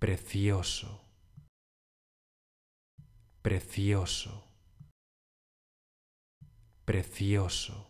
precioso, precioso, precioso.